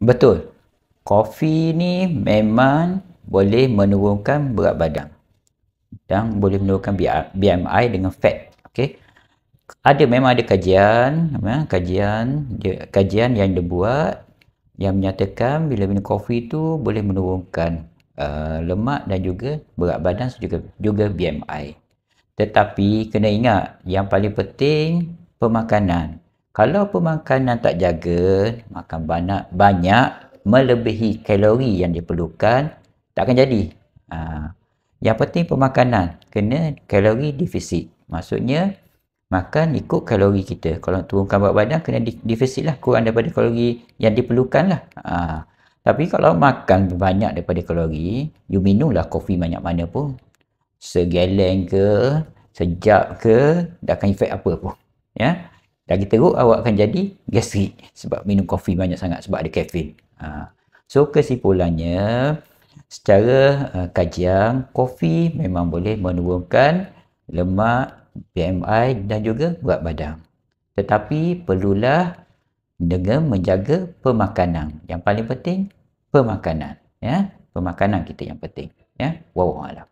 Betul. Kopi ni memang boleh menurunkan berat badan. Dan boleh menurunkan BMI dengan fat. Okey. Ada memang ada kajian, kajian, kajian yang dibuat yang menyatakan bila minum kopi tu boleh menurunkan uh, lemak dan juga berat badan juga juga BMI. Tetapi kena ingat yang paling penting pemakanan. Kalau pemakanan tak jaga, makan banyak, banyak melebihi kalori yang diperlukan, tak akan jadi. Ha. Yang penting pemakanan, kena kalori defisit. Maksudnya, makan ikut kalori kita. Kalau turunkan berat badan, kena defisit lah kurang daripada kalori yang diperlukan lah. Ha. Tapi kalau makan banyak daripada kalori, you minum lah kopi banyak mana pun. Segeleng ke, sejak ke, tak akan efek apa pun. Lagi teruk awak akan jadi gastrik sebab minum kopi banyak sangat sebab ada kafein. Ha. So kesimpulannya secara uh, kajian kopi memang boleh menurunkan lemak, BMI dan juga berat badan. Tetapi perlulah dengan menjaga pemakanan. Yang paling penting pemakanan ya, pemakanan kita yang penting ya. Wallahualam.